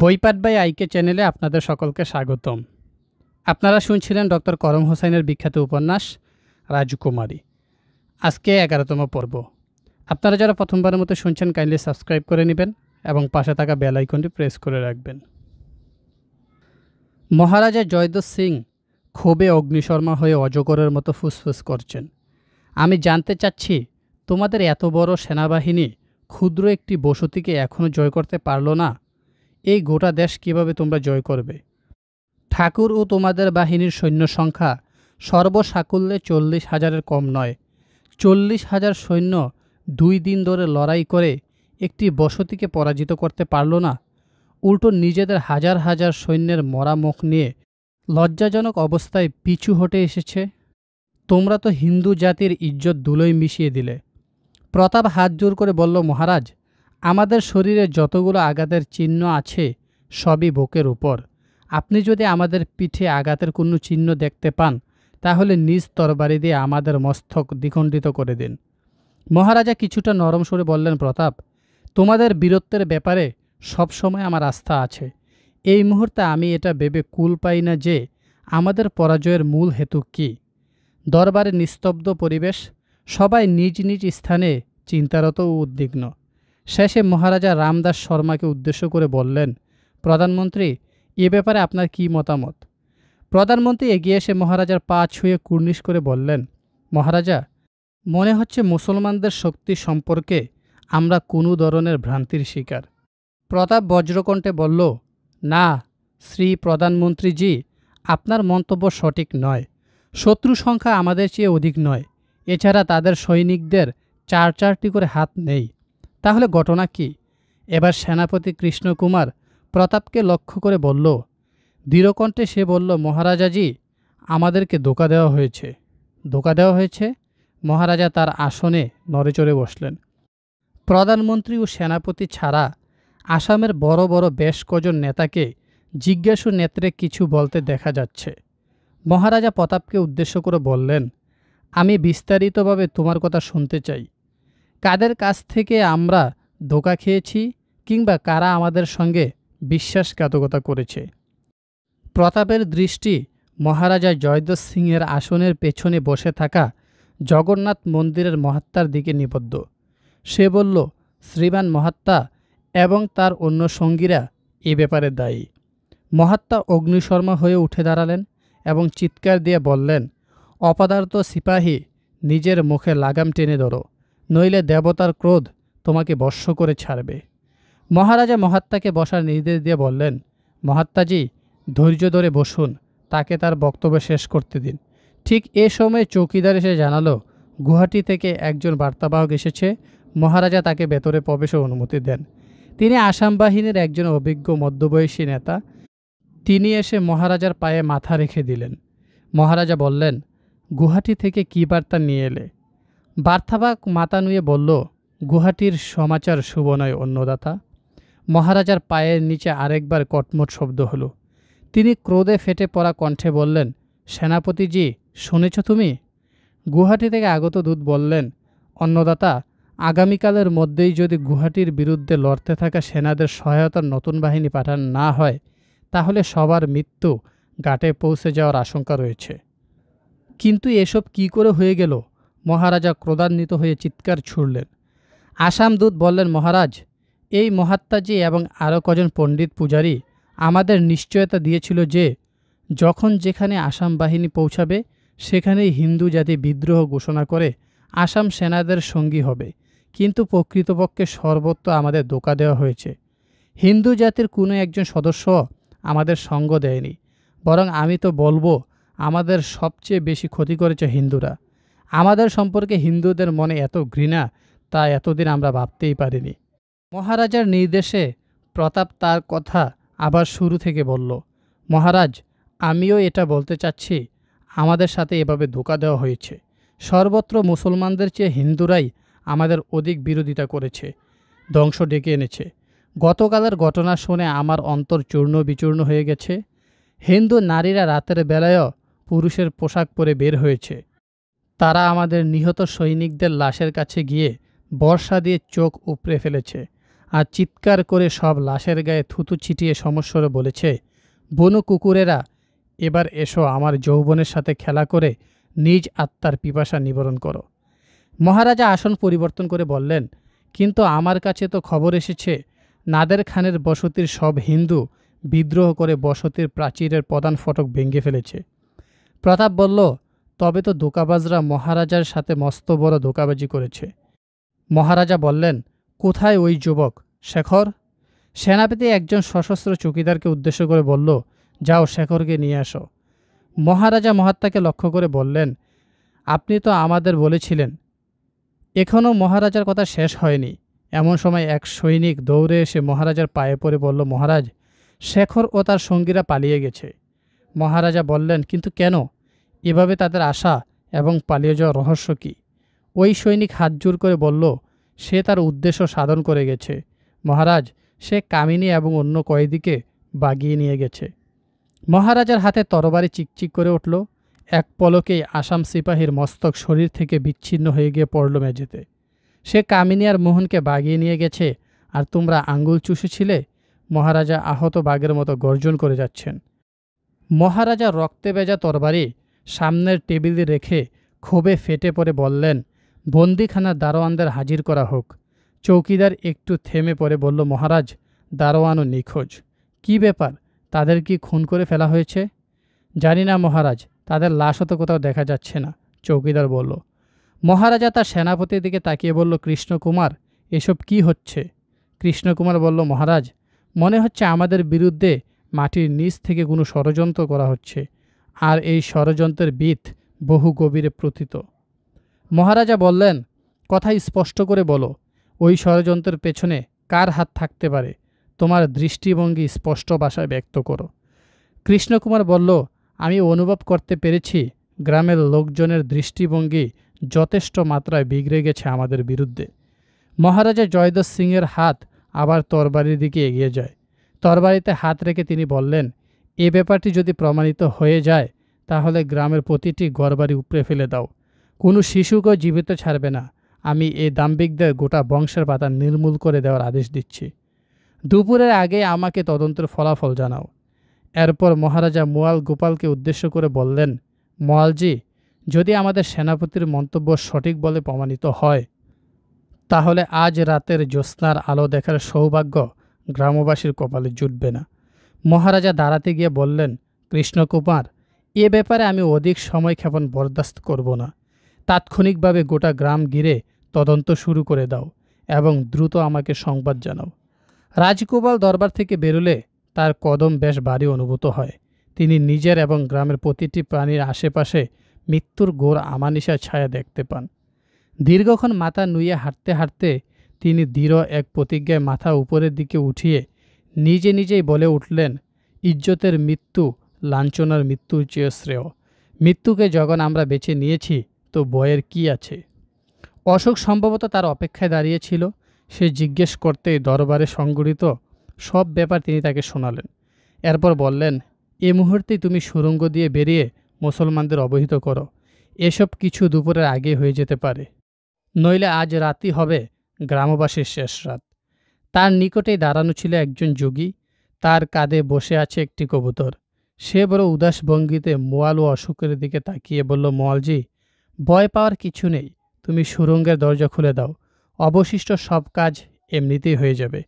বইপাট by আইকে চ্যানেলে আপনাদের সকলকে স্বাগতম আপনারা শুনছিলেন ডক্টর করম হোসেনের বিখ্যাত উপন্যাস রাজকুমারী আজকে এগারোতম পর্ব আপনারা যারা প্রথমবারের মতো শুনছেন কাইন্ডলি সাবস্ক্রাইব করে নেবেন এবং পাশে থাকা বেল আইকনটি প্রেস করে রাখবেন মহারাজা জয়দেব সিং ক্ষোভে অগ্নিশর্মা হয়ে অজগরের মতো ফুসফুস করছেন আমি জানতে চাচ্ছি তোমাদের এত বড় সেনাবাহিনী ক্ষুদ্র একটি বসতিকে এখনও জয় করতে পারল না এই গোটা দেশ কিভাবে তোমরা জয় করবে ঠাকুর ও তোমাদের বাহিনীর সৈন্য সংখ্যা সর্বসাকুল্যে চল্লিশ হাজারের কম নয় চল্লিশ হাজার সৈন্য দুই দিন ধরে লড়াই করে একটি বসতিকে পরাজিত করতে পারল না উল্টো নিজেদের হাজার হাজার সৈন্যের মরা মুখ নিয়ে লজ্জাজনক অবস্থায় পিছু হটে এসেছে তোমরা তো হিন্দু জাতির ইজ্জত দুলোই মিশিয়ে দিলে প্রতাপ হাত জোর করে বলল মহারাজ আমাদের শরীরে যতগুলো আঘাতের চিহ্ন আছে সবই বুকের উপর আপনি যদি আমাদের পিঠে আঘাতের কোনো চিহ্ন দেখতে পান তাহলে নিজ তরবারি দিয়ে আমাদের মস্তক দ্বিখণ্ডিত করে দিন মহারাজা কিছুটা নরম সরে বললেন প্রতাপ তোমাদের বীরত্বের ব্যাপারে সবসময় আমার আস্থা আছে এই মুহূর্তে আমি এটা ভেবে কুল পাই না যে আমাদের পরাজয়ের মূল হেতু কি দরবারে নিস্তব্ধ পরিবেশ সবাই নিজ নিজ স্থানে চিন্তারত ও উদ্বিগ্ন শেষে মহারাজা রামদাস শর্মাকে উদ্দেশ্য করে বললেন প্রধানমন্ত্রী এ ব্যাপারে আপনার কি মতামত প্রধানমন্ত্রী এগিয়ে এসে মহারাজার পা ছুঁয়ে কুর্নিশ করে বললেন মহারাজা মনে হচ্ছে মুসলমানদের শক্তি সম্পর্কে আমরা কোনো ধরনের ভ্রান্তির শিকার প্রতাপ বজ্রকণ্ঠে বলল না শ্রী প্রধানমন্ত্রীজি আপনার মন্তব্য সঠিক নয় শত্রু সংখ্যা আমাদের চেয়ে অধিক নয় এছাড়া তাদের সৈনিকদের চার চারটি করে হাত নেই তাহলে ঘটনা কি এবার সেনাপতি কৃষ্ণকুমার প্রতাপকে লক্ষ্য করে বলল দৃঢ়কণ্ঠে সে বলল মহারাজাজি আমাদেরকে ধোকা দেওয়া হয়েছে ধোকা দেওয়া হয়েছে মহারাজা তার আসনে নড়েচড়ে বসলেন প্রধানমন্ত্রী ও সেনাপতি ছাড়া আসামের বড় বড় বেশ কজন নেতাকে জিজ্ঞাসু নেত্রে কিছু বলতে দেখা যাচ্ছে মহারাজা প্রতাপকে উদ্দেশ্য করে বললেন আমি বিস্তারিতভাবে তোমার কথা শুনতে চাই কাদের কাছ থেকে আমরা ধোকা খেয়েছি কিংবা কারা আমাদের সঙ্গে বিশ্বাসঘাতকতা করেছে প্রতাপের দৃষ্টি মহারাজা জয়দ্রথ সিংয়ের আসনের পেছনে বসে থাকা জগন্নাথ মন্দিরের মহাত্মার দিকে নিবদ্ধ সে বলল শ্রীমান মহাত্মা এবং তার অন্য সঙ্গীরা এ ব্যাপারে দায়ী মহাত্মা অগ্নিশর্মা হয়ে উঠে দাঁড়ালেন এবং চিৎকার দিয়ে বললেন অপদার্থ সিপাহী নিজের মুখে লাগাম টেনে ধরো নইলে দেবতার ক্রোধ তোমাকে বর্ষ করে ছাড়বে মহারাজা মহাত্মাকে বসার নির্দেশ দিয়ে বললেন মহাত্মাজি ধৈর্য ধরে বসুন তাকে তার বক্তব্য শেষ করতে দিন ঠিক এ সময় চৌকিদার এসে জানালো গুহাটি থেকে একজন বার্তাবাহক এসেছে মহারাজা তাকে ভেতরে প্রবেশের অনুমতি দেন তিনি আসাম বাহিনীর একজন অভিজ্ঞ মধ্যবয়সী নেতা তিনি এসে মহারাজার পায়ে মাথা রেখে দিলেন মহারাজা বললেন গুহাটি থেকে কী বার্তা নিয়ে এলে বার্থাবাক মাতা নুয়ে বলল গুহাটির সমাচার শুভ নয় অন্নদাতা মহারাজার পায়ের নিচে আরেকবার কটমট শব্দ হলো তিনি ক্রোধে ফেটে পড়া কণ্ঠে বললেন সেনাপতিজি শুনেছ তুমি গুহাটি থেকে আগত দূত বললেন অন্নদাতা আগামীকালের মধ্যেই যদি গুহাটির বিরুদ্ধে লড়তে থাকা সেনাদের সহায়তার নতুন বাহিনী পাঠান না হয় তাহলে সবার মৃত্যু ঘাটে পৌঁছে যাওয়ার আশঙ্কা রয়েছে কিন্তু এসব কি করে হয়ে গেল মহারাজা ক্রোধান্বিত হয়ে চিৎকার ছুড়লেন আসাম দূত বললেন মহারাজ এই মহাত্মাজি এবং আরও কজন পণ্ডিত পূজারী আমাদের নিশ্চয়তা দিয়েছিল যে যখন যেখানে আসাম বাহিনী পৌঁছাবে সেখানেই হিন্দু জাতি বিদ্রোহ ঘোষণা করে আসাম সেনাদের সঙ্গী হবে কিন্তু প্রকৃতপক্ষে সর্বত্র আমাদের ধোকা দেওয়া হয়েছে হিন্দু জাতির কোনো একজন সদস্য আমাদের সঙ্গ দেয়নি বরং আমি তো বলবো আমাদের সবচেয়ে বেশি ক্ষতি করেছে হিন্দুরা আমাদের সম্পর্কে হিন্দুদের মনে এত ঘৃণা তা এতদিন আমরা ভাবতেই পারিনি মহারাজার নির্দেশে প্রতাপ তার কথা আবার শুরু থেকে বলল মহারাজ আমিও এটা বলতে চাচ্ছি আমাদের সাথে এভাবে ধোকা দেওয়া হয়েছে সর্বত্র মুসলমানদের চেয়ে হিন্দুরাই আমাদের অধিক বিরোধিতা করেছে ধ্বংস ডেকে এনেছে গতকালের ঘটনা শুনে আমার অন্তর চূর্ণ বিচূর্ণ হয়ে গেছে হিন্দু নারীরা রাতের বেলায়ও পুরুষের পোশাক পরে বের হয়েছে তারা আমাদের নিহত সৈনিকদের লাশের কাছে গিয়ে বর্ষা দিয়ে চোখ উপড়ে ফেলেছে আর চিৎকার করে সব লাশের গায়ে থুতু ছিটিয়ে সমস্বরে বলেছে বনু কুকুরেরা এবার এসো আমার যৌবনের সাথে খেলা করে নিজ আত্মার পিপাসা নিবরণ করো মহারাজা আসন পরিবর্তন করে বললেন কিন্তু আমার কাছে তো খবর এসেছে নাদের খানের বসতির সব হিন্দু বিদ্রোহ করে বসতির প্রাচীরের প্রধান ফটক ভেঙে ফেলেছে প্রতাপ বলল তবে তো ধোকাবাজরা মহারাজার সাথে মস্ত বড় ধোকাবাজি করেছে মহারাজা বললেন কোথায় ওই যুবক শেখর সেনাপতি একজন সশস্ত্র চকিদারকে উদ্দেশ্য করে বলল যাও শেখরকে নিয়ে আসো মহারাজা মহাত্মাকে লক্ষ্য করে বললেন আপনি তো আমাদের বলেছিলেন এখনও মহারাজার কথা শেষ হয়নি এমন সময় এক সৈনিক দৌড়ে এসে মহারাজার পায়ে পড়ে বলল মহারাজ শেখর ও তার সঙ্গীরা পালিয়ে গেছে মহারাজা বললেন কিন্তু কেন এভাবে তাদের আসা এবং পালিয়ে যাওয়ার রহস্য কী ওই সৈনিক হাত জোর করে বলল সে তার উদ্দেশ্য সাধন করে গেছে মহারাজ সে কামিনী এবং অন্য কয়েদিকে বাগিয়ে নিয়ে গেছে মহারাজার হাতে তরবারি চিকচিক করে উঠল এক পলকেই আসাম সিপাহীর মস্তক শরীর থেকে বিচ্ছিন্ন হয়ে গিয়ে পড়ল মেঝেতে সে কামিনী আর মোহনকে বাগিয়ে নিয়ে গেছে আর তোমরা আঙ্গুল চুষেছিলে মহারাজা আহত বাঘের মতো গর্জন করে যাচ্ছেন মহারাজা রক্তে বেজা তরবারি সামনের টেবিলে রেখে ক্ষোভে ফেটে পড়ে বললেন বন্দিখানা দারোয়ানদের হাজির করা হোক চৌকিদার একটু থেমে পড়ে বলল মহারাজ দারোয়ানও নিখোঁজ কি ব্যাপার তাদের কি খুন করে ফেলা হয়েছে জানি না মহারাজ তাদের লাশও তো কোথাও দেখা যাচ্ছে না চৌকিদার বলল মহারাজা তার সেনাপতির দিকে তাকিয়ে বলল কৃষ্ণকুমার এসব কি হচ্ছে কৃষ্ণকুমার বলল মহারাজ মনে হচ্ছে আমাদের বিরুদ্ধে মাটির নিচ থেকে কোনো ষড়যন্ত্র করা হচ্ছে আর এই ষড়যন্ত্রের বিত বহু গভীরে প্রথিত মহারাজা বললেন কথা স্পষ্ট করে বলো ওই ষড়যন্ত্রের পেছনে কার হাত থাকতে পারে তোমার দৃষ্টিভঙ্গি স্পষ্ট ভাষায় ব্যক্ত করো কৃষ্ণকুমার বলল আমি অনুভব করতে পেরেছি গ্রামের লোকজনের দৃষ্টিভঙ্গি যথেষ্ট মাত্রায় বিগড়ে গেছে আমাদের বিরুদ্ধে মহারাজা জয়দেব সিংয়ের হাত আবার তরবারির দিকে এগিয়ে যায় তরবারিতে হাত রেখে তিনি বললেন এ ব্যাপারটি যদি প্রমাণিত হয়ে যায় তাহলে গ্রামের প্রতিটি ঘরবাড়ি উপড়ে ফেলে দাও কোনো শিশুকেও জীবিত ছাড়বে না আমি এই দাম্বিকদের গোটা বংশের পাতা নির্মূল করে দেওয়ার আদেশ দিচ্ছি দুপুরের আগে আমাকে তদন্তের ফলাফল জানাও এরপর মহারাজা মোয়াল গোপালকে উদ্দেশ্য করে বললেন মোয়ালজি যদি আমাদের সেনাপতির মন্তব্য সঠিক বলে প্রমাণিত হয় তাহলে আজ রাতের জ্যোৎস্নার আলো দেখার সৌভাগ্য গ্রামবাসীর কপালে জুটবে না মহারাজা দাঁড়াতে গিয়ে বললেন কৃষ্ণকুমার এ ব্যাপারে আমি অধিক সময় ক্ষেপণ বরদাস্ত করব না তাৎক্ষণিকভাবে গোটা গ্রাম গিরে তদন্ত শুরু করে দাও এবং দ্রুত আমাকে সংবাদ জানাও রাজগোপাল দরবার থেকে বেরোলে তার কদম বেশ ভারী অনুভূত হয় তিনি নিজের এবং গ্রামের প্রতিটি প্রাণীর আশেপাশে মৃত্যুর গোর আমানিশা ছায়া দেখতে পান দীর্ঘক্ষণ মাথা নুয়ে হাঁটতে হাঁটতে তিনি দৃঢ় এক প্রতিজ্ঞায় মাথা উপরের দিকে উঠিয়ে নিজে নিজেই বলে উঠলেন ইজ্জতের মৃত্যু লাঞ্ছনার মৃত্যুর চেয়ে শ্রেয় মৃত্যুকে যখন আমরা বেছে নিয়েছি তো বয়ের কি আছে অশোক সম্ভবত তার অপেক্ষায় দাঁড়িয়েছিল সে জিজ্ঞেস করতেই দরবারে সংগঠিত সব ব্যাপার তিনি তাকে শোনালেন এরপর বললেন এ মুহূর্তেই তুমি সুরঙ্গ দিয়ে বেরিয়ে মুসলমানদের অবহিত করো এসব কিছু দুপুরের আগে হয়ে যেতে পারে নইলে আজ রাতি হবে গ্রামবাসীর শেষ রাত তার নিকটে দাঁড়ানো ছিল একজন যোগী তার কাঁধে বসে আছে একটি কবুতর সে বড় উদাস ভঙ্গিতে মোয়াল ও অশোকের দিকে তাকিয়ে বলল মোয়ালজি ভয় পাওয়ার কিছু নেই তুমি সুরঙ্গের দরজা খুলে দাও অবশিষ্ট সব কাজ এমনিতেই হয়ে যাবে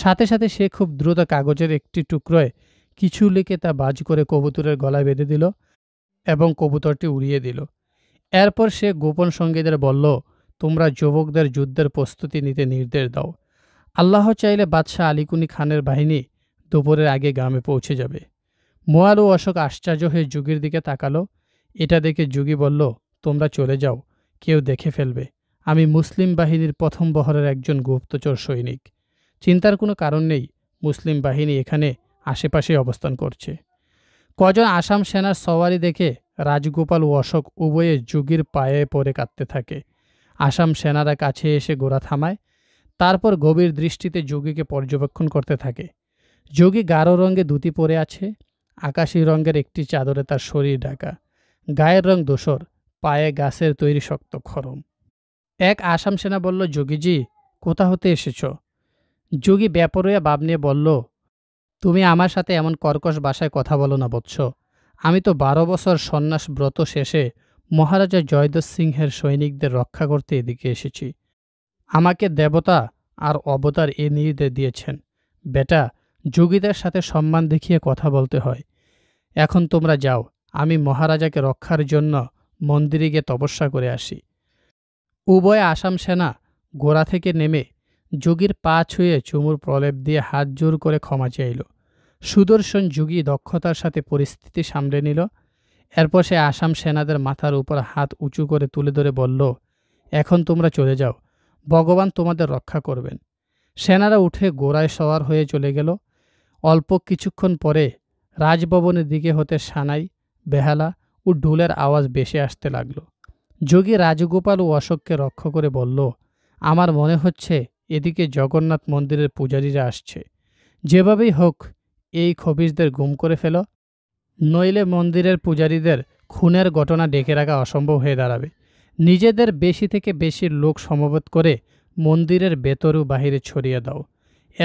সাথে সাথে সে খুব দ্রুত কাগজের একটি টুকরোয় কিছু লিখে তা বাজ করে কবুতরের গলায় বেঁধে দিল এবং কবুতরটি উড়িয়ে দিল এরপর সে গোপন সঙ্গীদের বলল তোমরা যুবকদের যুদ্ধের প্রস্তুতি নিতে নির্দেশ দাও আল্লাহ চাইলে বাদশাহ আলিকুনি খানের বাহিনী দুপুরের আগে গ্রামে পৌঁছে যাবে মোয়াল ও অশোক আশ্চর্য হয়ে যুগির দিকে তাকালো এটা দেখে যুগি বলল তোমরা চলে যাও কেউ দেখে ফেলবে আমি মুসলিম বাহিনীর প্রথম বহরের একজন গুপ্তচর সৈনিক চিন্তার কোনো কারণ নেই মুসলিম বাহিনী এখানে আশেপাশে অবস্থান করছে কজন আসাম সেনার সওয়ারি দেখে রাজগোপাল ও অশোক উভয়ে যুগির পায়ে পড়ে কাঁদতে থাকে আসাম সেনারা কাছে এসে গোড়া থামায় তারপর গভীর দৃষ্টিতে যোগীকে পর্যবেক্ষণ করতে থাকে যোগী গাঢ় রঙে ধুতি পরে আছে আকাশি রঙের একটি চাদরে তার শরীর ঢাকা গায়ের রং দোসর পায়ে গাছের তৈরি শক্ত খরম এক আসাম সেনা বলল যোগীজি কোথা হতে এসেছ যোগী ব্যাপারইয়া বাব নিয়ে বলল তুমি আমার সাথে এমন কর্কশ বাসায় কথা বলো না বৎস আমি তো বারো বছর সন্ন্যাস ব্রত শেষে মহারাজা জয়দ সিংহের সৈনিকদের রক্ষা করতে এদিকে এসেছি আমাকে দেবতা আর অবতার এ নির্দেশ দিয়েছেন বেটা যোগীদের সাথে সম্মান দেখিয়ে কথা বলতে হয় এখন তোমরা যাও আমি মহারাজাকে রক্ষার জন্য মন্দিরে গিয়ে তপস্যা করে আসি উভয় আসাম সেনা গোড়া থেকে নেমে যোগীর পা ছুঁয়ে চুমুর প্রলেপ দিয়ে হাত জোর করে ক্ষমা চাইল সুদর্শন যোগী দক্ষতার সাথে পরিস্থিতি সামলে নিল এরপর সে আসাম সেনাদের মাথার উপর হাত উঁচু করে তুলে ধরে বলল এখন তোমরা চলে যাও ভগবান তোমাদের রক্ষা করবেন সেনারা উঠে গোড়ায় সওয়ার হয়ে চলে গেল অল্প কিছুক্ষণ পরে রাজভবনের দিকে হতে সানাই বেহালা ও ঢুলের আওয়াজ বেশি আসতে লাগল যোগী রাজগোপাল ও অশোককে রক্ষা করে বলল আমার মনে হচ্ছে এদিকে জগন্নাথ মন্দিরের পূজারীরা আসছে যেভাবেই হোক এই খবিজদের গুম করে ফেল নইলে মন্দিরের পূজারীদের খুনের ঘটনা ডেকে রাখা অসম্ভব হয়ে দাঁড়াবে নিজেদের বেশি থেকে বেশি লোক সমবেত করে মন্দিরের ভেতর ও বাহিরে ছড়িয়ে দাও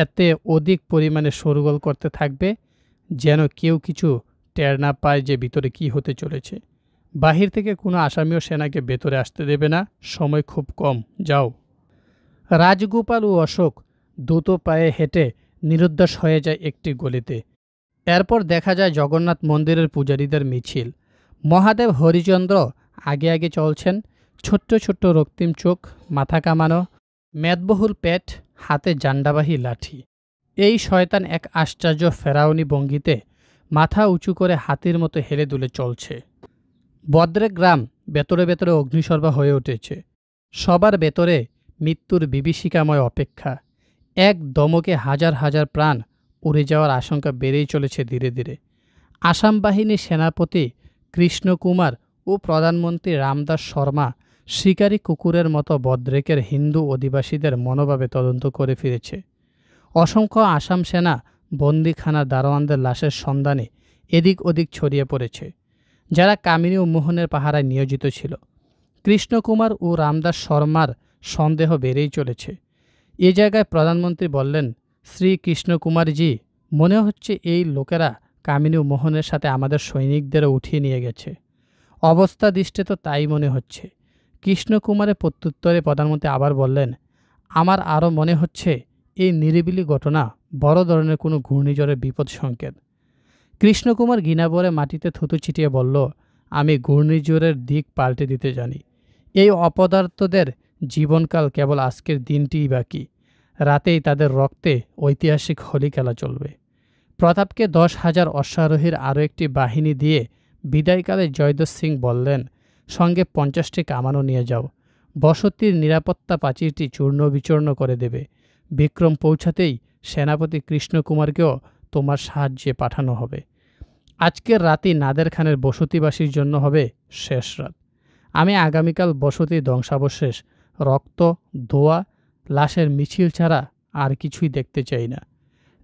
এতে অধিক পরিমাণে সরুগোল করতে থাকবে যেন কেউ কিছু টের না পায় যে ভিতরে কি হতে চলেছে বাহির থেকে কোনো আসামিও সেনাকে ভেতরে আসতে দেবে না সময় খুব কম যাও রাজগোপাল ও অশোক দ্রুত পায়ে হেঁটে নিরুদ্দেশ হয়ে যায় একটি গলিতে এরপর দেখা যায় জগন্নাথ মন্দিরের পূজারীদের মিছিল মহাদেব হরিচন্দ্র আগে আগে চলছেন ছোট্ট ছোট্ট রক্তিম চোখ মাথা কামানো মেদবহুল পেট হাতে জান্ডাবাহী লাঠি এই শয়তান এক আশ্চর্য ফেরাউনি ভঙ্গিতে মাথা উঁচু করে হাতির মতো হেলে দুলে চলছে বদ্রে গ্রাম বেতরে বেতরে অগ্নিসর্বা হয়ে উঠেছে সবার বেতরে মৃত্যুর বিভীষিকাময় অপেক্ষা এক দমকে হাজার হাজার প্রাণ উড়ে যাওয়ার আশঙ্কা বেড়েই চলেছে ধীরে ধীরে আসাম বাহিনীর সেনাপতি কৃষ্ণকুমার ও প্রধানমন্ত্রী রামদাস শর্মা শিকারী কুকুরের মতো বদ্রেকের হিন্দু অধিবাসীদের মনোভাবে তদন্ত করে ফিরেছে অসংখ্য আসাম সেনা বন্দিখানা দারোয়ানদের লাশের সন্ধানে এদিক ওদিক ছড়িয়ে পড়েছে যারা কামিনী ও মোহনের পাহারায় নিয়োজিত ছিল কৃষ্ণকুমার ও রামদাস শর্মার সন্দেহ বেড়েই চলেছে এ জায়গায় প্রধানমন্ত্রী বললেন শ্রী কৃষ্ণকুমারজি মনে হচ্ছে এই লোকেরা কামিনী মোহনের সাথে আমাদের সৈনিকদেরও উঠিয়ে নিয়ে গেছে অবস্থা দৃষ্টে তো তাই মনে হচ্ছে কৃষ্ণকুমারের প্রত্যুত্তরে প্রধানমন্ত্রী আবার বললেন আমার আরও মনে হচ্ছে এই নিরিবিলি ঘটনা বড় ধরনের কোনো ঘূর্ণিঝড়ের বিপদ সংকেত কৃষ্ণকুমার গিনাবরে মাটিতে থুতু ছিটিয়ে বলল আমি ঘূর্ণিঝড়ের দিক পাল্টে দিতে জানি এই অপদার্থদের জীবনকাল কেবল আজকের দিনটিই বাকি রাতেই তাদের রক্তে ঐতিহাসিক হোলি খেলা চলবে প্রতাপকে দশ হাজার অশ্বারোহীর আরও একটি বাহিনী দিয়ে বিদায়কালে জয়দ সিং বললেন সঙ্গে পঞ্চাশটি কামানো নিয়ে যাও বসতির নিরাপত্তা প্রাচীরটি চূর্ণ বিচূর্ণ করে দেবে বিক্রম পৌঁছাতেই সেনাপতি কৃষ্ণকুমারকেও তোমার সাহায্যে পাঠানো হবে আজকের রাতি নাদের খানের বসতিবাসীর জন্য হবে শেষ রাত আমি আগামীকাল বসতি ধ্বংসাবশেষ রক্ত ধোয়া লাশের মিছিল ছাড়া আর কিছুই দেখতে চাই না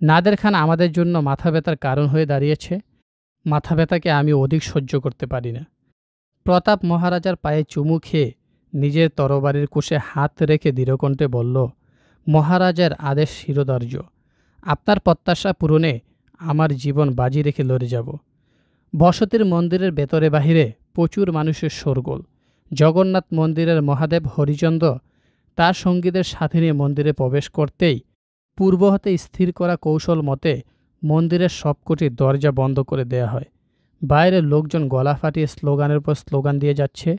নাদের খান আমাদের জন্য মাথা ব্যথার কারণ হয়ে দাঁড়িয়েছে মাথা ব্যথাকে আমি অধিক সহ্য করতে পারি না প্রতাপ মহারাজার পায়ে চুমু খেয়ে নিজের তরবারির কোষে হাত রেখে দৃঢ়কণ্ঠে বলল মহারাজার আদেশ শিরোদর্য আপনার প্রত্যাশা পূরণে আমার জীবন বাজি রেখে লড়ে যাব বসতির মন্দিরের ভেতরে বাহিরে প্রচুর মানুষের শোরগোল জগন্নাথ মন্দিরের মহাদেব হরিচন্দ্র তার সঙ্গীদের সাথে নিয়ে মন্দিরে প্রবেশ করতেই পূর্ব হতে স্থির করা কৌশল মতে মন্দিরের সবকটি দরজা বন্ধ করে দেয়া হয় বাইরের লোকজন গলা ফাটিয়ে স্লোগানের উপর স্লোগান দিয়ে যাচ্ছে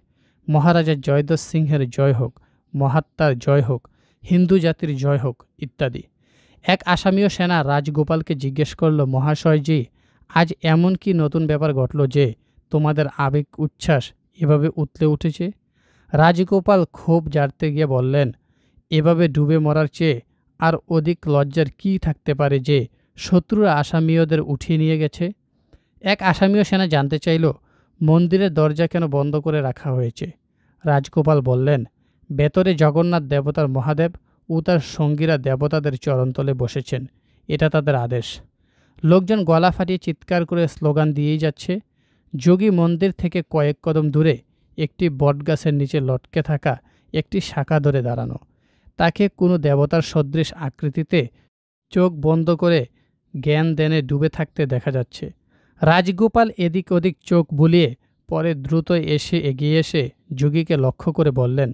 মহারাজা জয়দত্ত সিংহের জয় হোক মহাত্মার জয় হোক হিন্দু জাতির জয় হোক ইত্যাদি এক আসামীয় সেনা রাজগোপালকে জিজ্ঞেস করল মহাশয়জি আজ এমন কি নতুন ব্যাপার ঘটল যে তোমাদের আবেগ উচ্ছ্বাস এভাবে উতলে উঠেছে রাজগোপাল ক্ষোভ জারতে গিয়ে বললেন এভাবে ডুবে মরার চেয়ে আর অধিক লজ্জার কি থাকতে পারে যে শত্রুরা আসামীয়দের উঠিয়ে নিয়ে গেছে এক আসামিও সেনা জানতে চাইল মন্দিরের দরজা কেন বন্ধ করে রাখা হয়েছে রাজগোপাল বললেন ভেতরে জগন্নাথ দেবতার মহাদেব ও তার সঙ্গীরা দেবতাদের চরণতলে বসেছেন এটা তাদের আদেশ লোকজন গলা ফাটিয়ে চিৎকার করে স্লোগান দিয়েই যাচ্ছে যোগী মন্দির থেকে কয়েক কদম দূরে একটি বটগাছের নিচে লটকে থাকা একটি শাখা ধরে দাঁড়ানো তাকে কোনো দেবতার সদৃশ আকৃতিতে চোখ বন্ধ করে জ্ঞান দেনে ডুবে থাকতে দেখা যাচ্ছে রাজগোপাল এদিক ওদিক চোখ বুলিয়ে পরে দ্রুত এসে এগিয়ে এসে যোগীকে লক্ষ্য করে বললেন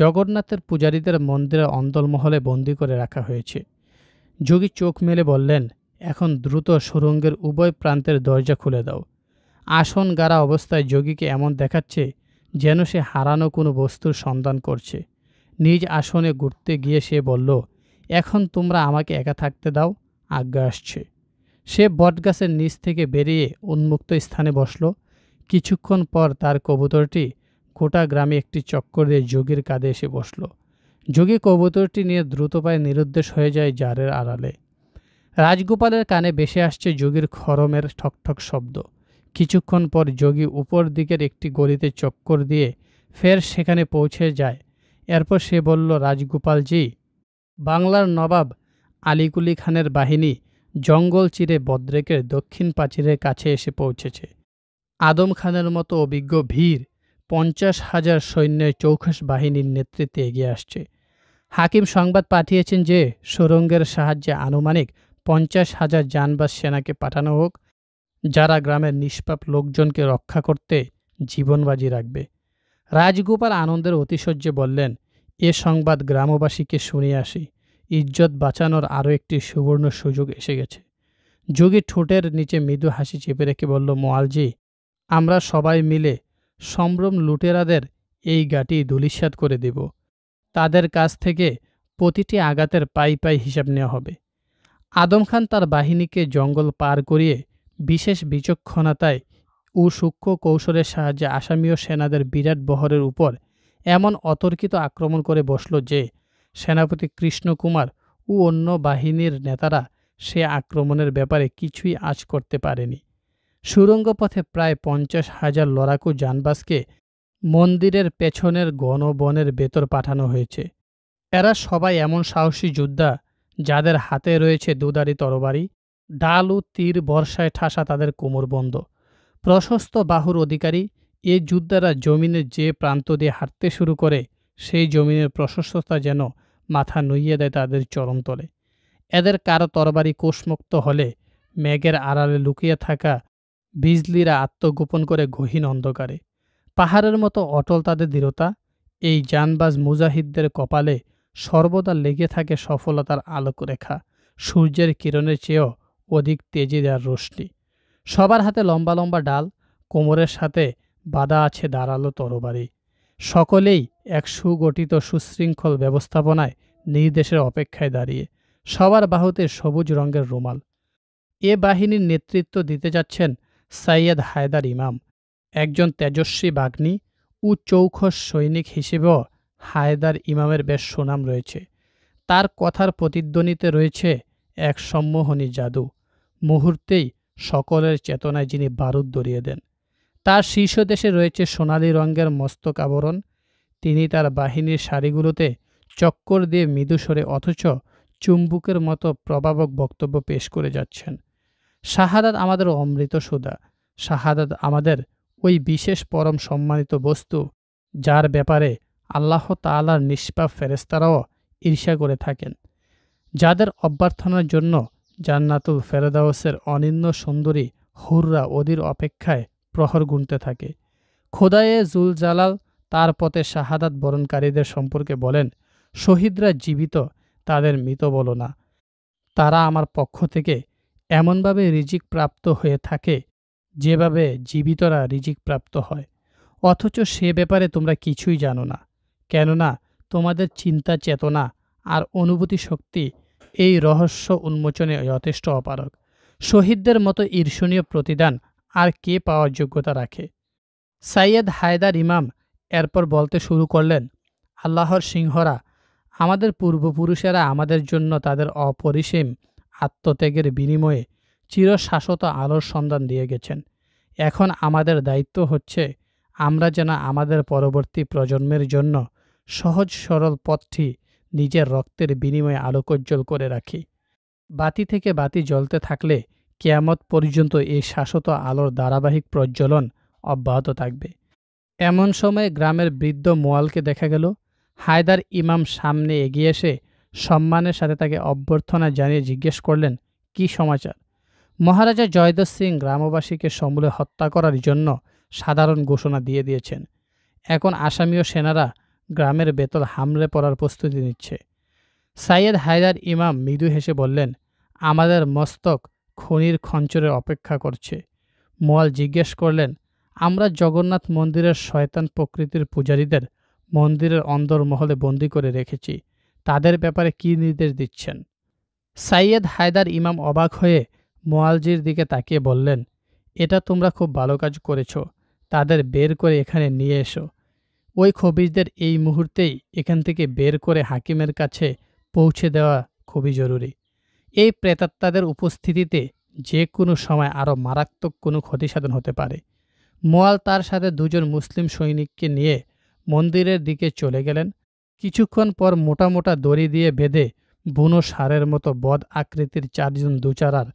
জগন্নাথের পূজারীদের মন্দিরে অন্দলমহলে বন্দি করে রাখা হয়েছে যোগী চোখ মেলে বললেন এখন দ্রুত সুরঙ্গের উভয় প্রান্তের দরজা খুলে দাও আসন গাড়া অবস্থায় যোগীকে এমন দেখাচ্ছে যেন সে হারানো কোনো বস্তুর সন্ধান করছে নিজ আসনে ঘুরতে গিয়ে সে বলল এখন তোমরা আমাকে একা থাকতে দাও আজ্ঞা আসছে সে বটগাছের নিচ থেকে বেরিয়ে উন্মুক্ত স্থানে বসল কিছুক্ষণ পর তার কবুতরটি গোটা গ্রামে একটি চক্কর দিয়ে যোগীর কাঁধে এসে বসল যোগী কবুতরটি নিয়ে দ্রুত পায়ে নিরুদ্দেশ হয়ে যায় জারের আড়ালে রাজগোপালের কানে বেসে আসছে যোগীর খরমের ঠকঠক শব্দ কিছুক্ষণ পর যোগী উপর দিকের একটি গলিতে চক্কর দিয়ে ফের সেখানে পৌঁছে যায় এরপর সে বলল রাজগোপালজি বাংলার নবাব আলিকুলি খানের বাহিনী জঙ্গল চিরে বদ্রেকের দক্ষিণ প্রাচীরের কাছে এসে পৌঁছেছে আদম খানের মতো অভিজ্ঞ ভীর পঞ্চাশ হাজার সৈন্যের চৌখাস বাহিনীর নেতৃত্বে এগিয়ে আসছে হাকিম সংবাদ পাঠিয়েছেন যে সুরঙ্গের সাহায্যে আনুমানিক পঞ্চাশ হাজার যানবাস সেনাকে পাঠানো হোক যারা গ্রামের নিষ্পাপ লোকজনকে রক্ষা করতে জীবনবাজি রাখবে রাজগোপাল আনন্দের অতিশয্যে বললেন এ সংবাদ গ্রামবাসীকে শুনিয়ে আসি ইজ্জত বাঁচানোর আরও একটি সুবর্ণ সুযোগ এসে গেছে যোগী ঠোঁটের নিচে মৃদু হাসি চেপে রেখে বলল মোয়ালজি আমরা সবাই মিলে সম্ভ্রম লুটেরাদের এই গাটি ধুলিস্যাত করে দেব তাদের কাছ থেকে প্রতিটি আঘাতের পাই পাই হিসাব নেওয়া হবে আদম খান তার বাহিনীকে জঙ্গল পার করিয়ে বিশেষ বিচক্ষণতায় ও সূক্ষ্ম কৌশলের সাহায্যে আসামীয় সেনাদের বিরাট বহরের উপর এমন অতর্কিত আক্রমণ করে বসল যে সেনাপতি কৃষ্ণকুমার ও অন্য বাহিনীর নেতারা সে আক্রমণের ব্যাপারে কিছুই আজ করতে পারেনি সুরঙ্গ পথে প্রায় পঞ্চাশ হাজার লড়াকু জানবাসকে মন্দিরের পেছনের গণবনের বেতর ভেতর পাঠানো হয়েছে এরা সবাই এমন সাহসী যোদ্ধা যাদের হাতে রয়েছে দুদারি তরবারি ডাল ও তীর বর্ষায় ঠাসা তাদের কোমরবন্ধ প্রশস্ত বাহুর অধিকারী এ যোদ্ধারা জমিনের যে প্রান্ত দিয়ে হাঁটতে শুরু করে সেই জমিনের প্রশস্ততা যেন মাথা নুইয়ে দেয় তাদের চরম তলে এদের কারো তরবারি কোষমুক্ত হলে মেঘের আড়ালে লুকিয়ে থাকা বিজলিরা আত্মগোপন করে গহীন অন্ধকারে পাহাড়ের মতো অটল তাদের দৃঢ়তা এই জানবাজ মুজাহিদদের কপালে সর্বদা লেগে থাকে সফলতার আলোকরেখা সূর্যের কিরণের চেয়েও অধিক তেজি দেওয়ার রশ্মি সবার হাতে লম্বা লম্বা ডাল কোমরের সাথে বাধা আছে দাঁড়ালো তরবারি সকলেই এক সুগঠিত সুশৃঙ্খল ব্যবস্থাপনায় নির্দেশের অপেক্ষায় দাঁড়িয়ে সবার বাহুতে সবুজ রঙের রুমাল এ বাহিনীর নেতৃত্ব দিতে যাচ্ছেন সাইয়েদ হায়দার ইমাম একজন তেজস্বী বাগ্নি ও চৌখস সৈনিক হিসেবেও হায়দার ইমামের বেশ সুনাম রয়েছে তার কথার প্রতিদ্বন্দ্বিতে রয়েছে এক সম্মোহনী জাদু মুহূর্তেই সকলের চেতনায় যিনি বারুদ দড়িয়ে দেন তার শীর্ষ দেশে রয়েছে সোনালি রঙের মস্তক আবরণ তিনি তার বাহিনীর সারিগুলোতে চক্কর দিয়ে মৃদুস্বরে অথচ চুম্বুকের মতো প্রভাবক বক্তব্য পেশ করে যাচ্ছেন শাহাদাত আমাদের অমৃত সুদা শাহাদাত আমাদের ওই বিশেষ পরম সম্মানিত বস্তু যার ব্যাপারে আল্লাহ তালার নিষ্পাপ ফেরেস্তারাও ঈর্ষা করে থাকেন যাদের অভ্যর্থনার জন্য জান্নাতুল ফেরদাউসের অনিন্য সুন্দরী হুররা ওদির অপেক্ষায় প্রহর গুনতে থাকে খোদায়ে জুল জালাল তার পথে শাহাদাত বরণকারীদের সম্পর্কে বলেন শহীদরা জীবিত তাদের মৃত বলো না তারা আমার পক্ষ থেকে এমনভাবে রিজিক প্রাপ্ত হয়ে থাকে যেভাবে জীবিতরা রিজিক প্রাপ্ত হয় অথচ সে ব্যাপারে তোমরা কিছুই জানো না কেননা তোমাদের চিন্তা চেতনা আর অনুভূতি শক্তি এই রহস্য উন্মোচনে যথেষ্ট অপারক শহীদদের মতো ঈর্ষণীয় প্রতিদান আর কে পাওয়ার যোগ্যতা রাখে সাইয়েদ হায়দার ইমাম এরপর বলতে শুরু করলেন আল্লাহর সিংহরা আমাদের পূর্বপুরুষেরা আমাদের জন্য তাদের অপরিসীম আত্মত্যাগের বিনিময়ে চিরশাশ্বত আলোর সন্ধান দিয়ে গেছেন এখন আমাদের দায়িত্ব হচ্ছে আমরা যেন আমাদের পরবর্তী প্রজন্মের জন্য সহজ সরল পথটি নিজের রক্তের বিনিময়ে আলোকোজ্জ্বল করে রাখি বাতি থেকে বাতি জ্বলতে থাকলে কেয়ামত পর্যন্ত এই শাশ্বত আলোর ধারাবাহিক প্রজ্বলন অব্যাহত থাকবে এমন সময় গ্রামের বৃদ্ধ মোয়ালকে দেখা গেল হায়দার ইমাম সামনে এগিয়ে এসে সম্মানের সাথে তাকে অভ্যর্থনা জানিয়ে জিজ্ঞেস করলেন কি সমাচার মহারাজা জয়দেব সিং গ্রামবাসীকে সমূলে হত্যা করার জন্য সাধারণ ঘোষণা দিয়ে দিয়েছেন এখন আসামীয় সেনারা গ্রামের বেতল হামলে পড়ার প্রস্তুতি নিচ্ছে সাইয়েদ হায়দার ইমাম মৃদু হেসে বললেন আমাদের মস্তক খনির খঞ্চরে অপেক্ষা করছে মোয়াল জিজ্ঞেস করলেন আমরা জগন্নাথ মন্দিরের শয়তান প্রকৃতির পূজারীদের মন্দিরের অন্দরমহলে বন্দি করে রেখেছি তাদের ব্যাপারে কি নির্দেশ দিচ্ছেন সাইয়েদ হায়দার ইমাম অবাক হয়ে মোয়ালজির দিকে তাকিয়ে বললেন এটা তোমরা খুব ভালো কাজ করেছ তাদের বের করে এখানে নিয়ে এসো ওই খবিজদের এই মুহূর্তেই এখান থেকে বের করে হাকিমের কাছে পৌঁছে দেওয়া খুবই জরুরি এই প্রেতাত্মাদের উপস্থিতিতে যে কোনো সময় আরও মারাত্মক কোনো ক্ষতিসাধন হতে পারে মোয়াল তার সাথে দুজন মুসলিম সৈনিককে নিয়ে মন্দিরের দিকে চলে গেলেন কিছুক্ষণ পর মোটা মোটা দড়ি দিয়ে বেঁধে বুনো সারের মতো বদ আকৃতির চারজন দুচারার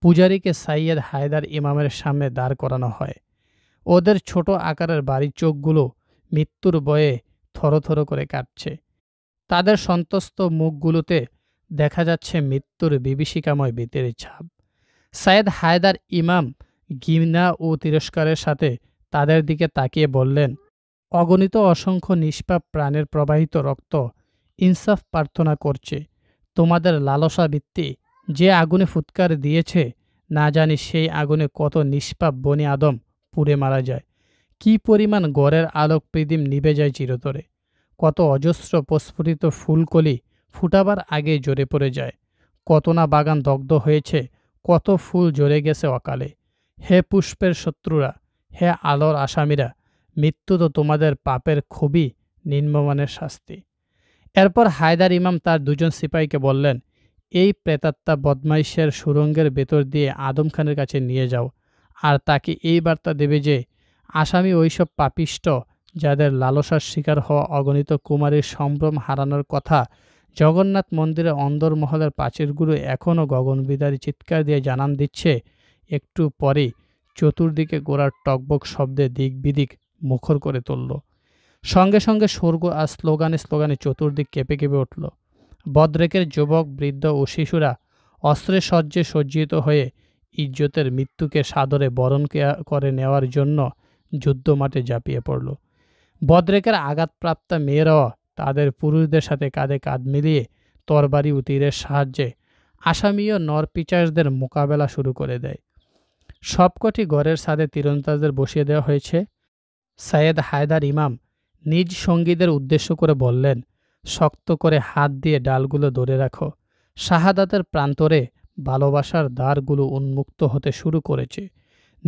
পূজারীকে সাইয়েদ হায়দার ইমামের সামনে দাঁড় করানো হয় ওদের ছোট আকারের বাড়ির চোখগুলো মৃত্যুর বয়ে থরথর করে কাটছে তাদের সন্তস্ত মুখগুলোতে দেখা যাচ্ছে মৃত্যুর বিভীষিকাময় ভীতির ছাপ সাইয়েদ হায়দার ইমাম ঘৃণা ও তিরস্কারের সাথে তাদের দিকে তাকিয়ে বললেন অগণিত অসংখ্য নিষ্পাপ প্রাণের প্রবাহিত রক্ত ইনসাফ প্রার্থনা করছে তোমাদের লালসা বৃত্তি যে আগুনে ফুৎকার দিয়েছে না জানি সেই আগুনে কত নিষ্পাপ বনি আদম পুড়ে মারা যায় কি পরিমাণ গড়ের আলোক প্রিদিম নিবে যায় চিরতরে কত অজস্র প্রস্ফুটিত ফুলকলি ফুটাবার আগে জোরে পড়ে যায় কত না বাগান দগ্ধ হয়েছে কত ফুল জোরে গেছে অকালে হে পুষ্পের শত্রুরা হে আলোর আসামিরা মৃত্যু তো তোমাদের পাপের খুবই নিম্নমানের শাস্তি এরপর হায়দার ইমাম তার দুজন সিপাহীকে বললেন এই প্রেতাত্মা বদমাইশের সুরঙ্গের ভেতর দিয়ে আদম খানের কাছে নিয়ে যাও আর তাকে এই বার্তা দেবে যে আসামি ওইসব পাপিষ্ট যাদের লালসার শিকার হওয়া অগণিত কুমারীর সম্ভ্রম হারানোর কথা জগন্নাথ মন্দিরে অন্দরমহলের প্রাচীরগুলো এখনও গগনবিদারী চিৎকার দিয়ে জানান দিচ্ছে একটু পরে চতুর্দিকে গোড়ার টকবক শব্দে দিক বিদিক মুখর করে তুলল সঙ্গে সঙ্গে স্বর্গ আর স্লোগানে স্লোগানে চতুর্দিক কেঁপে কেঁপে উঠল বদ্রেকের যুবক বৃদ্ধ ও শিশুরা অস্ত্রে সজ্জে সজ্জিত হয়ে ইজ্জতের মৃত্যুকে সাদরে বরণ করে নেওয়ার জন্য যুদ্ধ মাঠে ঝাঁপিয়ে পড়ল বদ্রেকের আঘাতপ্রাপ্ত মেয়েরাও তাদের পুরুষদের সাথে কাঁধে কাঁধ মিলিয়ে তরবারি ও তীরের সাহায্যে আসামীয় নরপিচাসদের মোকাবেলা শুরু করে দেয় সবকটি ঘরের সাদে তীরন্দাজদের বসিয়ে দেওয়া হয়েছে সায়েদ হায়দার ইমাম নিজ সঙ্গীদের উদ্দেশ্য করে বললেন শক্ত করে হাত দিয়ে ডালগুলো ধরে রাখো শাহাদাতের প্রান্তরে ভালোবাসার দ্বারগুলো উন্মুক্ত হতে শুরু করেছে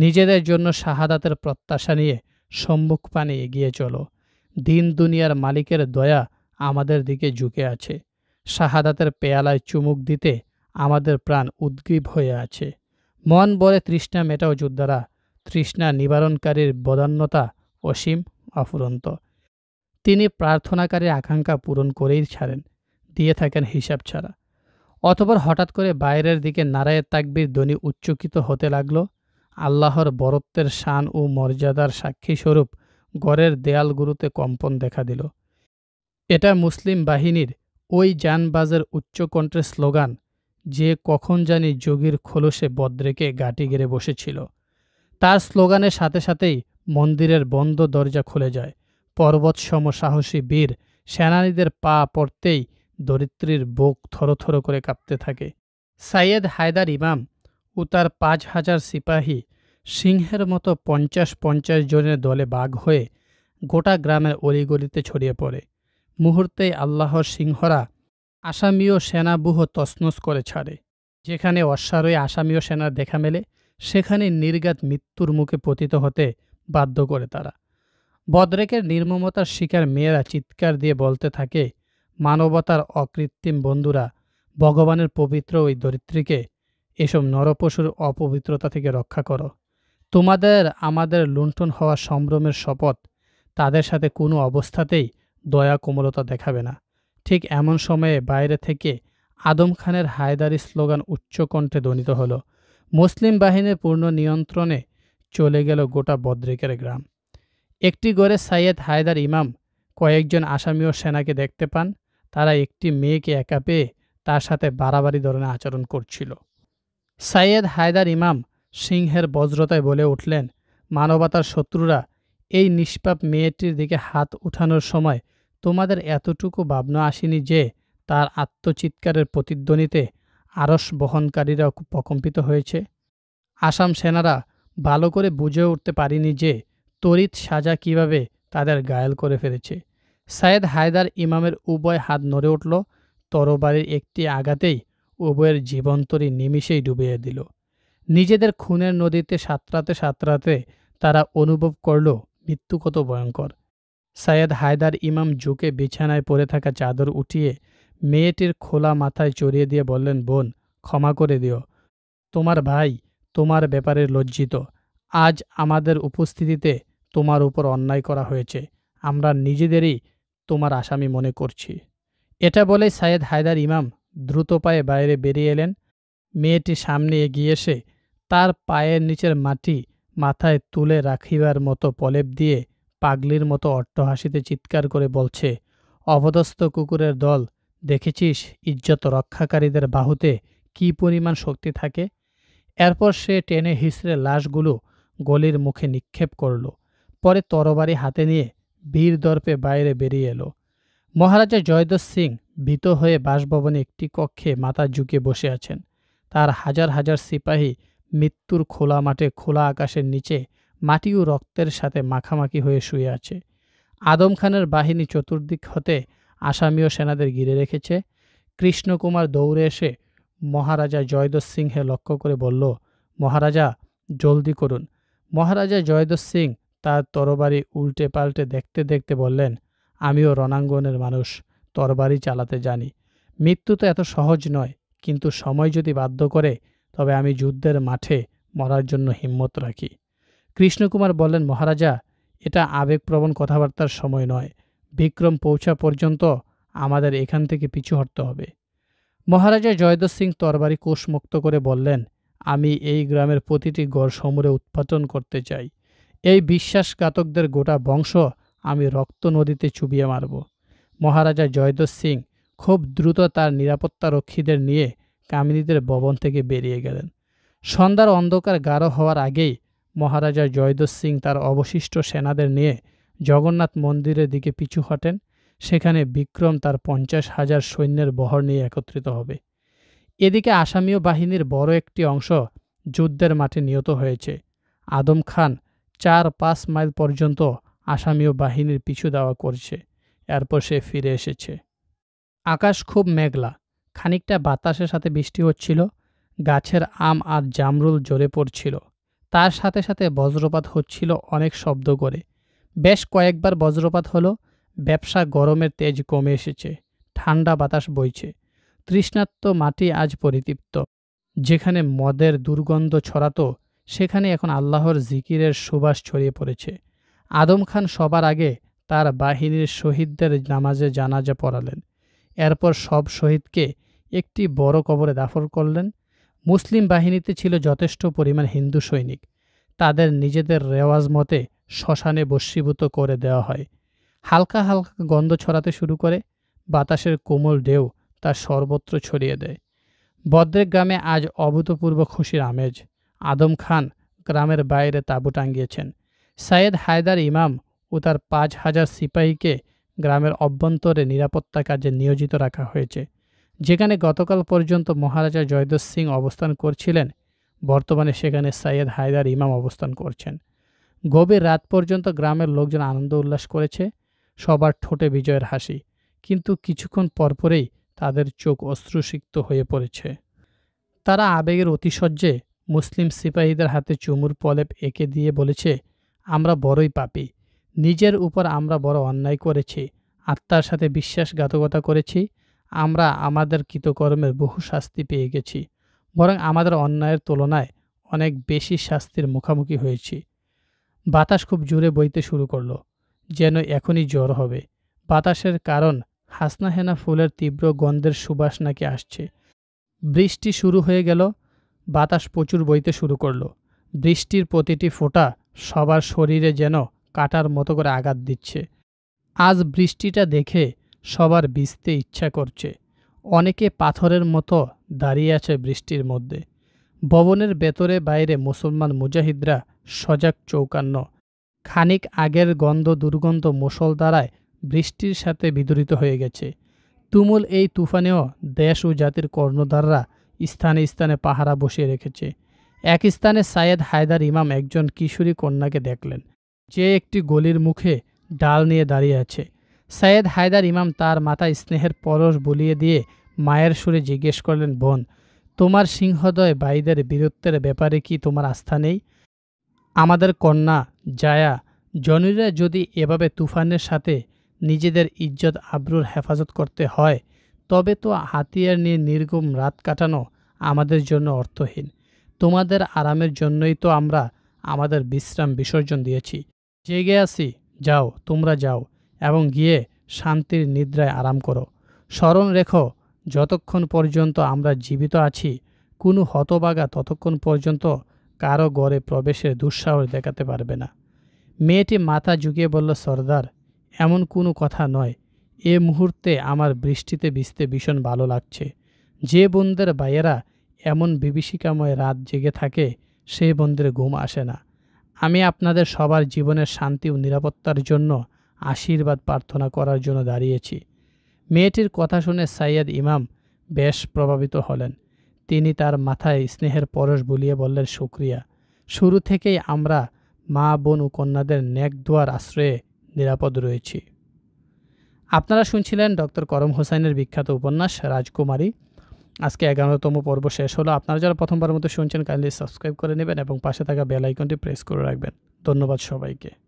নিজেদের জন্য শাহাদাতের প্রত্যাশা নিয়ে সম্মুখ পানে এগিয়ে চলো দিন দুনিয়ার মালিকের দয়া আমাদের দিকে ঝুঁকে আছে শাহাদাতের পেয়ালায় চুমুক দিতে আমাদের প্রাণ উদ্গ্রীব হয়ে আছে মন বলে তৃষ্ণা মেটাও যোদ্ধারা তৃষ্ণা নিবারণকারীর বদান্যতা অসীম অফুরন্ত তিনি প্রার্থনাকারীর আকাঙ্ক্ষা পূরণ করেই ছাড়েন দিয়ে থাকেন হিসাব ছাড়া অতপর হঠাৎ করে বাইরের দিকে নারায়ের তাকবির ধ্বনি উচ্চকিত হতে লাগল আল্লাহর বরত্বের শান ও মর্যাদার সাক্ষী স্বরূপ গড়ের দেয়ালগুলোতে কম্পন দেখা দিল এটা মুসলিম বাহিনীর ওই যানবাজের উচ্চকণ্ঠের স্লোগান যে কখন জানি যোগীর খোলসে বদ্রেকে গাটি গেড়ে বসেছিল তার স্লোগানের সাথে সাথেই মন্দিরের বন্ধ দরজা খুলে যায় পর্বত সম সাহসী বীর সেনানীদের পা পড়তেই দরিদ্রীর বুক থরথর করে কাঁপতে থাকে সাইয়েদ হায়দার ইমাম ও তার পাঁচ হাজার সিপাহী সিংহের মতো পঞ্চাশ পঞ্চাশ জনের দলে বাঘ হয়ে গোটা গ্রামের অলিগলিতে ছড়িয়ে পড়ে মুহূর্তেই আল্লাহর সিংহরা আসামীয় সেনাবুহ তসনস করে ছাড়ে যেখানে অশ্বারোহী আসামীয় সেনার দেখা মেলে সেখানে নির্গাত মৃত্যুর মুখে পতিত হতে বাধ্য করে তারা বদ্রেকের নির্মমতার শিকার মেয়েরা চিৎকার দিয়ে বলতে থাকে মানবতার অকৃত্রিম বন্ধুরা ভগবানের পবিত্র ওই ধরিত্রীকে এসব নরপশুর অপবিত্রতা থেকে রক্ষা করো তোমাদের আমাদের লুণ্ঠন হওয়া সম্ভ্রমের শপথ তাদের সাথে কোনো অবস্থাতেই দয়া কোমলতা দেখাবে না ঠিক এমন সময়ে বাইরে থেকে আদম খানের হায়দারি স্লোগান উচ্চকণ্ঠে ধ্বনিত হল মুসলিম বাহিনীর পূর্ণ নিয়ন্ত্রণে চলে গেল গোটা বদ্রিকের গ্রাম একটি গড়ে সাইয়েদ হায়দার ইমাম কয়েকজন আসামি ও সেনাকে দেখতে পান তারা একটি মেয়েকে একা পেয়ে তার সাথে বাড়াবাড়ি ধরনের আচরণ করছিল সাইয়েদ হায়দার ইমাম সিংহের বজ্রতায় বলে উঠলেন মানবতার শত্রুরা এই নিষ্পাপ মেয়েটির দিকে হাত উঠানোর সময় তোমাদের এতটুকু ভাবনা আসেনি যে তার আত্মচিৎকারের প্রতিধ্বনিতে আরস বহনকারীরা প্রকম্পিত হয়েছে আসাম সেনারা ভালো করে বুঝে উঠতে পারিনি যে তড়িৎ সাজা কিভাবে তাদের গায়েল করে ফেলেছে সায়েদ হায়দার ইমামের উভয় হাত নড়ে উঠল তরবারির একটি আঘাতেই উভয়ের জীবন্তরী নিমিষেই ডুবিয়ে দিল নিজেদের খুনের নদীতে সাঁতরাতে সাঁতরাতে তারা অনুভব করল মৃত্যু কত ভয়ঙ্কর সায়েদ হায়দার ইমাম জুকে বিছানায় পড়ে থাকা চাদর উঠিয়ে মেয়েটির খোলা মাথায় চড়িয়ে দিয়ে বললেন বোন ক্ষমা করে দিও তোমার ভাই তোমার ব্যাপারে লজ্জিত আজ আমাদের উপস্থিতিতে তোমার উপর অন্যায় করা হয়েছে আমরা নিজেদেরই তোমার আসামি মনে করছি এটা বলে সায়েদ হায়দার ইমাম দ্রুত পায়ে বাইরে বেরিয়ে এলেন মেয়েটি সামনে এগিয়ে এসে তার পায়ের নিচের মাটি মাথায় তুলে রাখিবার মতো পলেপ দিয়ে পাগলির মতো অট্টহাসিতে চিৎকার করে বলছে অবদস্ত কুকুরের দল দেখেছিস ইজ্জত রক্ষাকারীদের বাহুতে কি পরিমাণ শক্তি থাকে এরপর সে টেনে হিসড়ে লাশগুলো গলির মুখে নিক্ষেপ করল পরে তরবারি হাতে নিয়ে বীর দর্পে বাইরে বেরিয়ে এলো মহারাজা জয়দস সিং ভীত হয়ে বাসভবনে একটি কক্ষে মাথা ঝুঁকে বসে আছেন তার হাজার হাজার সিপাহী মৃত্যুর খোলা মাঠে খোলা আকাশের নিচে মাটি ও রক্তের সাথে মাখামাখি হয়ে শুয়ে আছে আদম খানের বাহিনী চতুর্দিক হতে আসামীয় সেনাদের ঘিরে রেখেছে কৃষ্ণকুমার দৌড়ে এসে মহারাজা জয়দস সিংহে লক্ষ্য করে বলল মহারাজা জলদি করুন মহারাজা জয়দস সিং তার তরবারি উল্টে পাল্টে দেখতে দেখতে বললেন আমিও রণাঙ্গনের মানুষ তরবারি চালাতে জানি মৃত্যু তো এত সহজ নয় কিন্তু সময় যদি বাধ্য করে তবে আমি যুদ্ধের মাঠে মরার জন্য হিম্মত রাখি কৃষ্ণকুমার বললেন মহারাজা এটা আবেগপ্রবণ কথাবার্তার সময় নয় বিক্রম পৌঁছা পর্যন্ত আমাদের এখান থেকে পিছু হটতে হবে মহারাজা জয়দেব সিং তরবারি কোষমুক্ত করে বললেন আমি এই গ্রামের প্রতিটি গড় সমরে উৎপাদন করতে চাই এই বিশ্বাসঘাতকদের গোটা বংশ আমি রক্ত নদীতে চুবিয়ে মারব মহারাজা জয়দেব সিং খুব দ্রুত তার নিরাপত্তারক্ষীদের নিয়ে কামিনীদের ভবন থেকে বেরিয়ে গেলেন সন্ধ্যার অন্ধকার গাঢ় হওয়ার আগেই মহারাজা জয়দোস সিং তার অবশিষ্ট সেনাদের নিয়ে জগন্নাথ মন্দিরের দিকে পিছু হটেন সেখানে বিক্রম তার পঞ্চাশ হাজার সৈন্যের বহর নিয়ে একত্রিত হবে এদিকে আসামীয় বাহিনীর বড় একটি অংশ যুদ্ধের মাঠে নিহত হয়েছে আদম খান চার পাঁচ মাইল পর্যন্ত আসামীয় বাহিনীর পিছু দাওয়া করছে এরপর সে ফিরে এসেছে আকাশ খুব মেঘলা খানিকটা বাতাসের সাথে বৃষ্টি হচ্ছিল গাছের আম আর জামরুল জোরে পড়ছিল তার সাথে সাথে বজ্রপাত হচ্ছিল অনেক শব্দ করে বেশ কয়েকবার বজ্রপাত হলো ব্যবসা গরমের তেজ কমে এসেছে ঠান্ডা বাতাস বইছে তৃষ্ণাত্ম মাটি আজ পরিতৃপ্ত যেখানে মদের দুর্গন্ধ ছড়াতো সেখানে এখন আল্লাহর জিকিরের সুবাস ছড়িয়ে পড়েছে আদম খান সবার আগে তার বাহিনীর শহীদদের নামাজে জানাজা পড়ালেন এরপর সব শহীদকে একটি বড় কবরে দাফল করলেন মুসলিম বাহিনীতে ছিল যথেষ্ট পরিমাণ হিন্দু সৈনিক তাদের নিজেদের রেওয়াজ মতে শ্মশানে বস্মীভূত করে দেওয়া হয় হালকা হালকা গন্ধ ছড়াতে শুরু করে বাতাসের কোমল ঢেউ তা সর্বত্র ছড়িয়ে দেয় বদ্রেক গ্রামে আজ অভূতপূর্ব খুশির আমেজ আদম খান গ্রামের বাইরে তাঁবু টাঙ্গিয়েছেন সায়েদ হায়দার ইমাম ও তার পাঁচ হাজার সিপাহীকে গ্রামের অভ্যন্তরে নিরাপত্তা কাজে নিয়োজিত রাখা হয়েছে যেখানে গতকাল পর্যন্ত মহারাজা জয়দেব সিং অবস্থান করছিলেন বর্তমানে সেখানে সৈয়দ হায়দার ইমাম অবস্থান করছেন গভীর রাত পর্যন্ত গ্রামের লোকজন আনন্দ উল্লাস করেছে সবার ঠোঁটে বিজয়ের হাসি কিন্তু কিছুক্ষণ পরপরেই তাদের চোখ অশ্রুসিক্ত হয়ে পড়েছে তারা আবেগের অতিশয্যে মুসলিম সিপাহীদের হাতে চুমুর পলেপ এঁকে দিয়ে বলেছে আমরা বড়ই পাপি নিজের উপর আমরা বড় অন্যায় করেছি আত্মার সাথে বিশ্বাসঘাতকতা করেছি আমরা আমাদের কৃতকর্মের বহু শাস্তি পেয়ে গেছি বরং আমাদের অন্যায়ের তুলনায় অনেক বেশি শাস্তির মুখোমুখি হয়েছি বাতাস খুব জোরে বইতে শুরু করলো যেন এখনই জ্বর হবে বাতাসের কারণ হাসনাহেনা ফুলের তীব্র গন্ধের সুবাস নাকি আসছে বৃষ্টি শুরু হয়ে গেল বাতাস প্রচুর বইতে শুরু করলো বৃষ্টির প্রতিটি ফোঁটা সবার শরীরে যেন কাটার মতো করে আঘাত দিচ্ছে আজ বৃষ্টিটা দেখে সবার ভিজতে ইচ্ছা করছে অনেকে পাথরের মতো দাঁড়িয়ে আছে বৃষ্টির মধ্যে ভবনের ভেতরে বাইরে মুসলমান মুজাহিদরা সজাগ চৌকান্ন খানিক আগের গন্ধ দুর্গন্ধ মোসল দ্বারায় বৃষ্টির সাথে বিদরিত হয়ে গেছে তুমুল এই তুফানেও দেশ ও জাতির কর্ণধাররা স্থানে স্থানে পাহারা বসিয়ে রেখেছে এক স্থানে সায়েদ হায়দার ইমাম একজন কিশোরী কন্যাকে দেখলেন যে একটি গলির মুখে ডাল নিয়ে দাঁড়িয়ে আছে সৈয়দ হায়দার ইমাম তার মাথায় স্নেহের পরশ বুলিয়ে দিয়ে মায়ের সুরে জিজ্ঞেস করলেন বোন তোমার সিংহদয় বাইদের বীরত্বের ব্যাপারে কি তোমার আস্থা নেই আমাদের কন্যা জায়া জনিরা যদি এভাবে তুফানের সাথে নিজেদের ইজ্জত আব্রুর হেফাজত করতে হয় তবে তো হাতিয়ার নিয়ে নির্গম রাত কাটানো আমাদের জন্য অর্থহীন তোমাদের আরামের জন্যই তো আমরা আমাদের বিশ্রাম বিসর্জন দিয়েছি জেগে আসি যাও তোমরা যাও এবং গিয়ে শান্তির নিদ্রায় আরাম করো স্মরণ রেখো যতক্ষণ পর্যন্ত আমরা জীবিত আছি কোনো হতবাগা ততক্ষণ পর্যন্ত কারো গড়ে প্রবেশের দুঃসাহস দেখাতে পারবে না মেয়েটি মাথা ঝুঁকিয়ে বলল সর্দার এমন কোনো কথা নয় এ মুহূর্তে আমার বৃষ্টিতে ভিজতে ভীষণ ভালো লাগছে যে বন্ধের বাইয়েরা এমন বিভীষিকাময় রাত জেগে থাকে সেই বন্ধের ঘুম আসে না আমি আপনাদের সবার জীবনের শান্তি ও নিরাপত্তার জন্য আশীর্বাদ প্রার্থনা করার জন্য দাঁড়িয়েছি মেয়েটির কথা শুনে সাইয়াদ ইমাম বেশ প্রভাবিত হলেন তিনি তার মাথায় স্নেহের পরশ বুলিয়ে বললেন শুক্রিয়া শুরু থেকেই আমরা মা বোন ও কন্যাদের ন্যাক দোয়ার আশ্রয়ে নিরাপদ রয়েছি আপনারা শুনছিলেন ডক্টর করম হোসাইনের বিখ্যাত উপন্যাস রাজকুমারী আজকে এগারোতম পর্ব শেষ হলো আপনারা যারা প্রথমবার মতো শুনছেন কাইন্ডলি সাবস্ক্রাইব করে নেবেন এবং পাশে থাকা বেল আইকনটি প্রেস করে রাখবেন ধন্যবাদ সবাইকে